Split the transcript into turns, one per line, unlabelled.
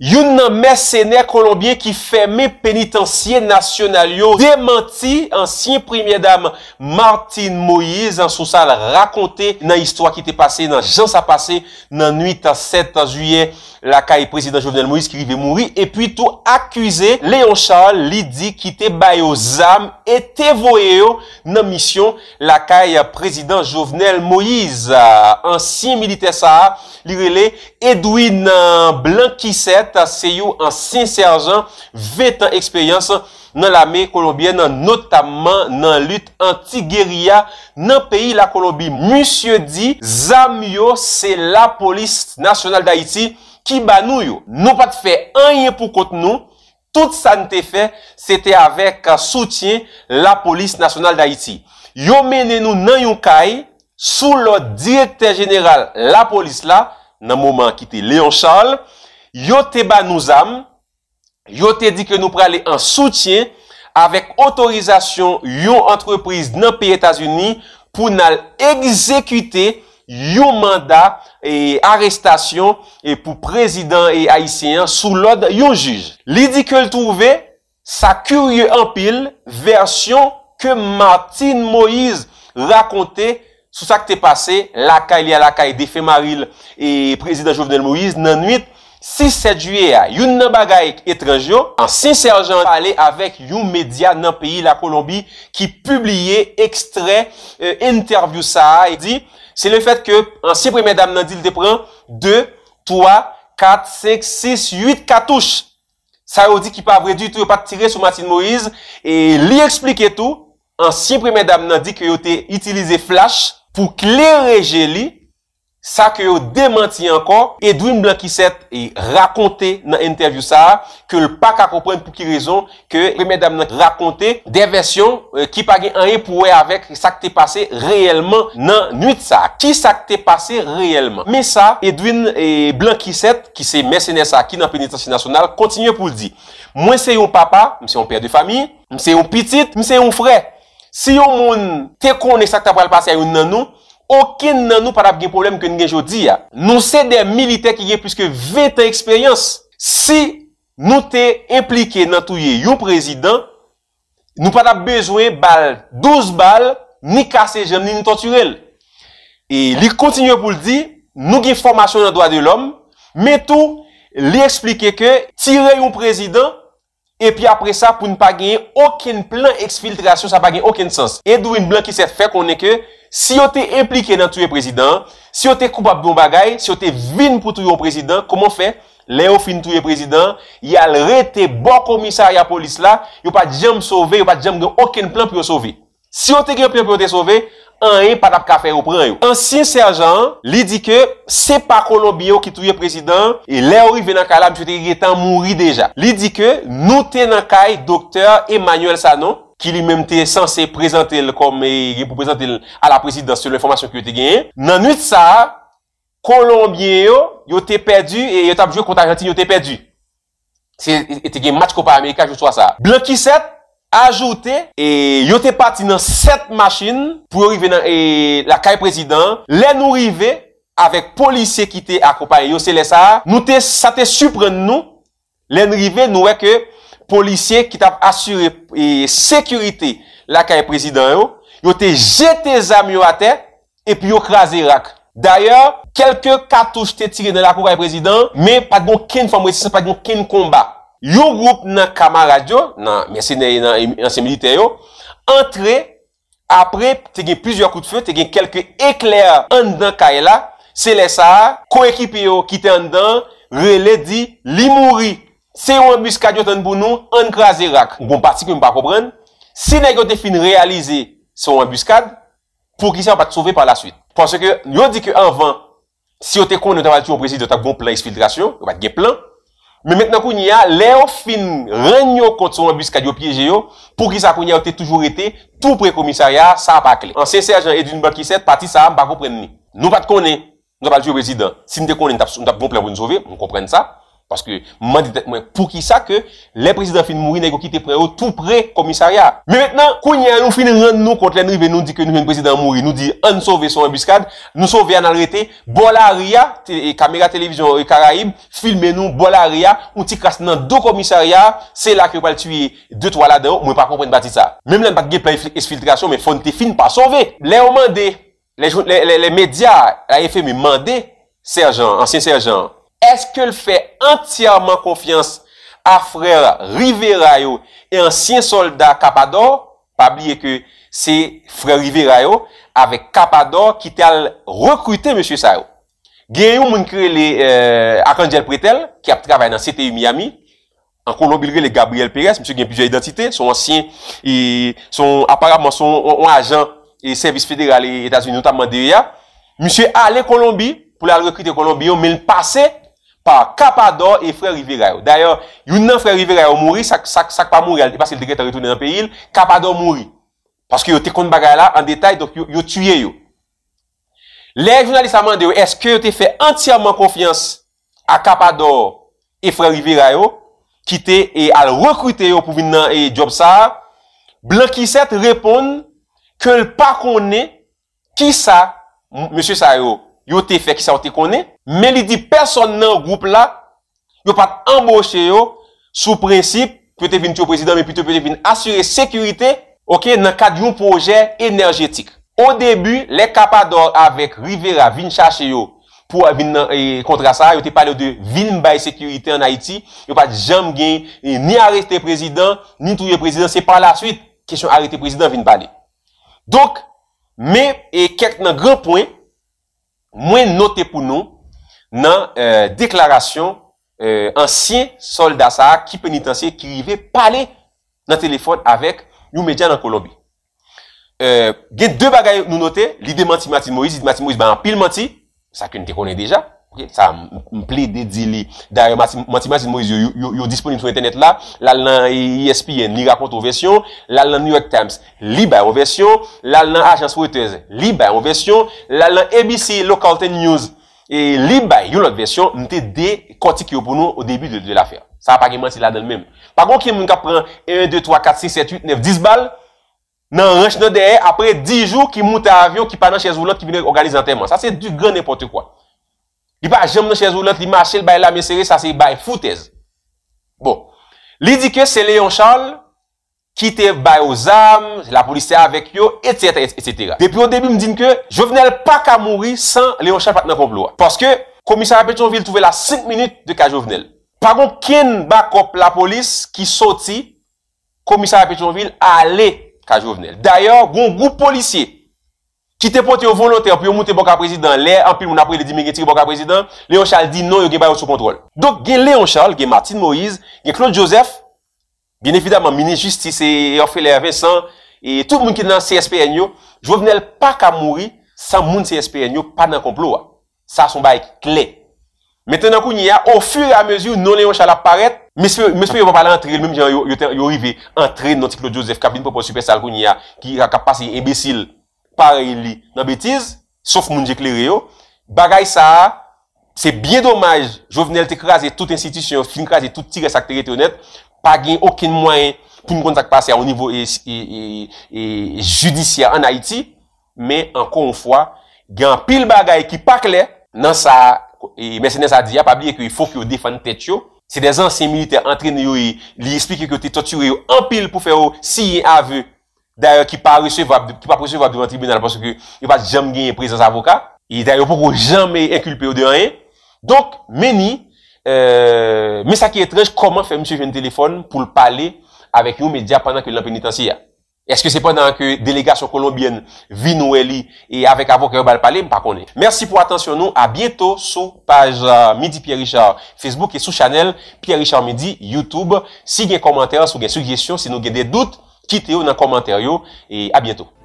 Youn nan mersenèr kolombien ki fèmè penitansye nasyonalyo demanti ansin primye dam Martin Moïse ansousal rakonte nan istwa ki te pase, nan jans apase nan 8-7 juye lakay prezident Jovenel Moïse ki rive mouri epwito akwize Leon Charles li di ki te bayo zam et te voye yo nan misyon lakay prezident Jovenel Moïse ansin milite sa, li rele Edwin Blanquisset se yo an sin serjan vetan eksperyans nan lame Kolombien nan notamman nan lut anti geriya nan peyi la Kolombi. Monsie di zam yo se la polis nasyonal da iti ki banou yo nou pat fe anye pou kote nou tout sa nte fe se te avek a soutien la polis nasyonal da iti yo mene nou nan yon kay sou lo direkter general la polis la nan mouman ki te Leon Charles Yo te ba nou zam, yo te di ke nou prale an soutien avek otorizasyon yo antreprise nan pi Etasuni pou nan ekzekwite yo manda e arestasyon e pou prezident e aisyen sou lod yo jiz. Li di ke l trouve, sa kurye an pil, versyon ke Martine Moïse rakonte sou sa ke te pase, laka ilia laka e defemaril e prezident Jovenel Moïse nan 8, Si seduye a yon nan bagay ek etranjyo, an si serjan pale avek yon media nan peyi la Kolombi ki publie ekstrey, euh, interview sa a, e di, se le fet ke an si premedam nan di li depran 2, 3, 4, 5, 6, 8 katouche. Sa yo di ki pa vredi, ti yo pat tire sou Matin Moïse, e li explike tou, an si premedam nan di ki yo te itilize flash pou klerreje li, Sa ke yo demanti ankon, Edwin Blanquisset e rakonte nan entervyousa ke l pa ka kompren pou ki rezon ke premèdame nan rakonte de versyon euh, ki pa gen anye pou we avek sa ke te pase reyelman nan nwit sa. Ki sa ke te pase reyelman? Me sa, Edwin e Blanquisset ki se mersenè sa ki nan Penitensi Nasional kontinye pou l di. Mwen se yo papa, mwen se yo pèr de fami, mwen se yo pitit, mwen se yo frè. Se yo moun te konen sa ke ta pral pase a yon nan nou, Okin nan nou padap gen problem ke n gen jodi ya. Nou se den militek gen pluske 20 an eksperyans. Si nou te implike nan touye yon prezident, nou padap bezoe bal 12 bal, ni kase jem, ni ni tonturel. E li kontinye pou ldi, nou gen formasyon nan doa de l'om, metou, li eksplike ke, tire yon prezident, epi apre sa pou nou pa genye okin plan eksfiltrasyon, sa pa genye okin sens. E dou yon plan ki se fe konen ke, Si yo te implike nan touye prezidant, si yo te koupap bon bagay, si yo te vin pou touye prezidant, koman fe? Le ou fin touye prezidant, yal re te bo komisari a polis la, yo pa djem sove, yo pa djem gen oken plan pou yo sove. Si yo te gen plan pou yo te sove, an en patap kafer ou pran yo. An sin serjan, li di ke, se pa konon biyo ki touye prezidant, e le ou i venan kalab, chote ki getan mouri deja. Li di ke, nou te nan kay doktèr Emmanuel Sanon, ki li menm te sanse prezante l kom e gen pou prezante l a la prezidans sou l informasyon ki yo te gen. Nan nout sa, Kolombie yo, yo te perdi, e yo tabjou konta Argentine yo te perdi. Se e, e, te gen match ko pa Amerika, yo chwa sa. Blan ki set, ajoute, e yo te pati nan set maschin, pou yo rive nan e, la kay prezidans, len nou rive, avek polise ki te akopay, yo se lesa, nou te, sa te supren nou, len rive nou weke, Polisye ki tap asure Sekurite la ka e prezident yo Yo te jete zami yo a te E pi yo krasi rak D'ayor, kelke katouche te tire Nan la pou ka e prezident Me padgon ken fomwese, padgon ken komba Yo goup nan kamarad yo Nan mesine yon ansi milite yo Entre, apre Te gen pizyo kout fe, te gen kelke ekler An dan ka e la Se lesa, kou ekip yo ki te an dan Ve le di, li mouri Se yon embuskade yot an bon nou, an kraserak. Gon pati kwen m pa kopren, se nè yon te fin realize se yon embuskade, pou ki se an pati souve par la suite. Pwansè ke, yo di ke anvan, se yon te kon yon tabal tu yon prezid, yon tab gon plan ex-filtration, yon pati gen plan, men menkna kwen yon ya, lè yon fin renyo kont se yon embuskade yon piyeje yo, pou ki sa kwen yon te toujou rete, tou pre komisarya, sa apakle. An se se ajan edi yon baki set, pati sa apakopren ni. Nou pati konen, nou tabal tu yon prezid, Paske mwen ditet mwen pou ki sa ke le prezident fin mouri nan yon ki te preyo tou pre komisarya. Men men nan kou nye an nou fin ren nou kont le nri ven nou di ke nou ven prezident mouri. Nou di an souve son embiskade, nou souve an alrete, bola ria, kamera televizyon yon karaib, filme nou bola ria, ou ti kras nan do komisarya, se la ke pal tuye 2-3 lade yo, mwen pa kompren pati sa. Men mwen pati gen plan esfiltrasyon, men fon te fin pa souve. Le ou mande, le media, la efemi mande, serjan, ansyen serjan, eske l fè entyèrman konfians a frè Rive Rayo e ansyen soldat Kapador, pabliye ke se frè Rive Rayo, avek Kapador ki te al rekrute Monsie Sarou. Gen yon moun kre le Akangel euh, Pretel, ki ap travay nan CTI Miami, an konon bilre le Gabriel Perez, monsie gen pijou identite, aparabman son anjan e Servis Fédéral Etats-Unis, monsie alè Kolombi, pou la rekrute Kolombi yon men pasè, Par Kapador e Fray Rivirayo. D'ayor, yon nan Fray Rivirayo mouri, sak pa mouri. Al te basi l dekretan retounen an pe il, Kapador mouri. Paske yon te kon bagay la, an detay, donk yon tuye yon. Le jounalist amande yo, eske yon te fe antiaman konfians a Kapador e Fray Rivirayo, kite e al rekwite yon pou vin nan e Job Saar, Blan Ki Set repon ke l pa konen ki sa Monsie Saar yo. yo te fek sa ou te kone, me li di person nan goup la, yo pat emboshe yo, sou prinsip, pwete vin tiyo prezident, mwen pwete vin asyre sekurite, ok, nan kadyon proje enerjetik. Ou debu, le kapador avek Rivera vin chache yo, pou vin kontra eh, sa, yo te pale yo de vin bay sekurite an Haiti, yo pat jam gen, eh, ni arete prezident, ni tiyo prezident, se pa la suite, kesyon arete prezident vin bale. Dok, me kek nan grep point, Mwen note pou nou nan euh, deklarasyon euh, ansyen soldat sa a ki penitansye ki rive pale nan telefon avèk yon medyan nan Kolombi. Euh, gen de bagay nou note, li de mati mati Moïse, li de mati Moïse ba an pil mati, sa kwen te konen deja. Ok, sa mple de di li. Da yon matimatis mo yon disponib sou internet la, la lan ESPN ni rakonto ou versyon, la lan New York Times li bay ou versyon, la lan Agence WTZ li bay ou versyon, la lan ABC Local 10 News e, li bay ou lot versyon, mte de kotik yo pou nou ou debi de l'affer. Sa apagimansi la del mèm. Pagon ki moun ka pran 1, 2, 3, 4, 6, 7, 8, 9, 10 bal, nan ranch nou deyè apre 10 jou ki moun ta avyon, ki pa nan chèz ou lot, ki vine organizantèman. Sa se du gen nèpote kwa. Gipa jem nan chèz ou lant li ma chèl bay la mesère sa si bay foutez. Bon, li di kè se Leon Charles kitè bay ou zam, la polisè avèk yo, etc. Depi ou debi mdini kè, Jovenel pa ka mouri san Leon Charles pat nan konploua. Paske, Komisar Apetionville touve la 5 minute de kaj Jovenel. Pa gon ken bakop la polis ki soti, Komisar Apetionville a le kaj Jovenel. D'ayor, gon goup polisye. Ki te pote yon volontè, api yon moun te boka prezidant lè, api moun apre le dimig etir boka prezidant, Leon Charles di non, yon gen bayo sou kontrol. Dok gen Leon Charles, gen Martin Moïse, gen Claude Joseph, bien evidemment, mini-justice, yon fè lè Vincent, et tout moun ki nan CSPN yo, jwò vè nel pa ka mouri, san moun CSPN yo pa nan komploua. Sa son baye kle. Metè nan kou nyè, o fur a mezi ou non Leon Charles aparet, mispe yon va pale antre, yon rive antre nan ti Claude Joseph, kabin pou pou supesal kou nyè, ki akapas e ebesil, pare li nan betiz, sof moun jek li re yo. Bagay sa, se bien dommaj, jo venel te krasi tout institisyon, fin krasi tout tire sak teret yon net, pa gen okin mwanyen pou m kontak pase ya yon nivou e, e, e, judisyan an Haiti, men an kon fwa, gen pil bagay ki pak le, nan sa, mesenè sa di apabliye ki yon fok yo defan tet yo, se de zansi milite antren yo li esplike ki yo te torture yo an pil pou fe yo si yon avi Da yon ki pa presye vap devan tribunal Paske yon pa jam genye prezans avoka Da yon pou pou jame inkulpe ou de anye Donk meni euh, Me sa ki etrej Koman fe msye jen telefon pou l pale Awek yon media pandan ke l an penitansiya Eske se pandan ke delegasyon kolombiyen Vi nou eli E avek avoka yon bal pale mpa kone Merci pou atensyon nou A bieto sou page euh, midi Pierre Richard Facebook e sou chanel Pierre Richard Midi Youtube Si gen komentaryon sou gen sugestyon Si nou gen de dout Kite yo nan komentaryo e a bientou.